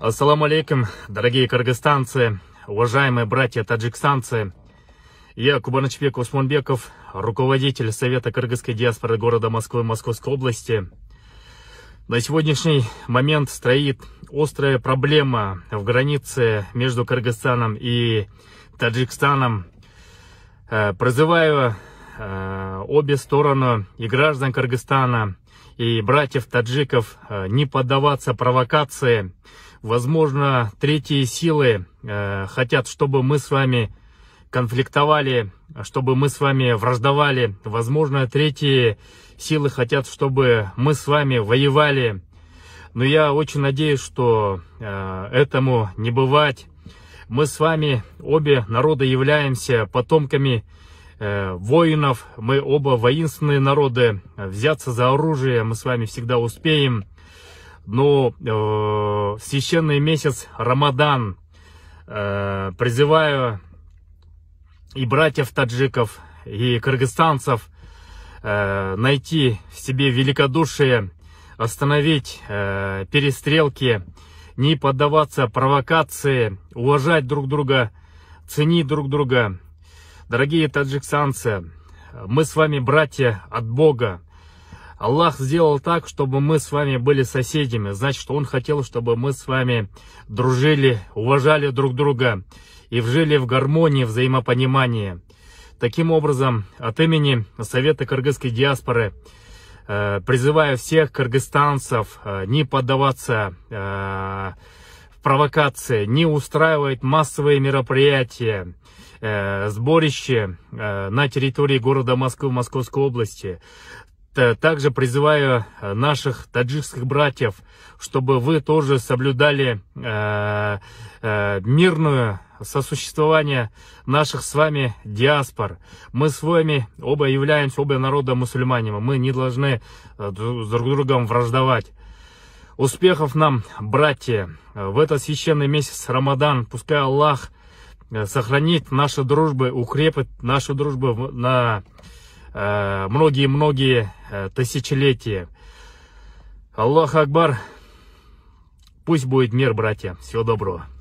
Ассаламу алейкум, дорогие кыргызстанцы, уважаемые братья таджикстанцы. Я Кубаначбек Усманбеков, руководитель Совета кыргызской диаспоры города Москвы Московской области. На сегодняшний момент стоит острая проблема в границе между Кыргызстаном и Таджикстаном. Э, призываю э, обе стороны и граждан Кыргызстана, и братьев таджиков э, не поддаваться провокации, Возможно, третьи силы э, хотят, чтобы мы с вами конфликтовали, чтобы мы с вами враждовали. Возможно, третьи силы хотят, чтобы мы с вами воевали. Но я очень надеюсь, что э, этому не бывать. Мы с вами обе народы являемся потомками э, воинов. Мы оба воинственные народы. Взяться за оружие мы с вами всегда успеем но ну, э, священный месяц Рамадан э, призываю и братьев таджиков, и кыргызстанцев э, найти в себе великодушие, остановить э, перестрелки, не поддаваться провокации, уважать друг друга, ценить друг друга. Дорогие таджикстанцы, мы с вами братья от Бога. Аллах сделал так, чтобы мы с вами были соседями. Значит, Он хотел, чтобы мы с вами дружили, уважали друг друга и жили в гармонии, взаимопонимании. Таким образом, от имени Совета Кыргызской диаспоры э, призываю всех кыргызстанцев э, не поддаваться э, провокации, не устраивать массовые мероприятия, э, сборище э, на территории города Москвы, Московской области. Э, также призываю э, наших таджикских братьев, чтобы вы тоже соблюдали э, э, мирную сосуществование наших с вами диаспор. Мы с вами оба являемся, оба народа мусульманами. Мы не должны э, друг с другом враждовать. Успехов нам, братья, в этот священный месяц Рамадан. Пускай Аллах сохранит наши дружбы, укрепит нашу дружбу на Э, многие-многие э, тысячелетия. Аллах Акбар. Пусть будет мир, братья. Всего доброго.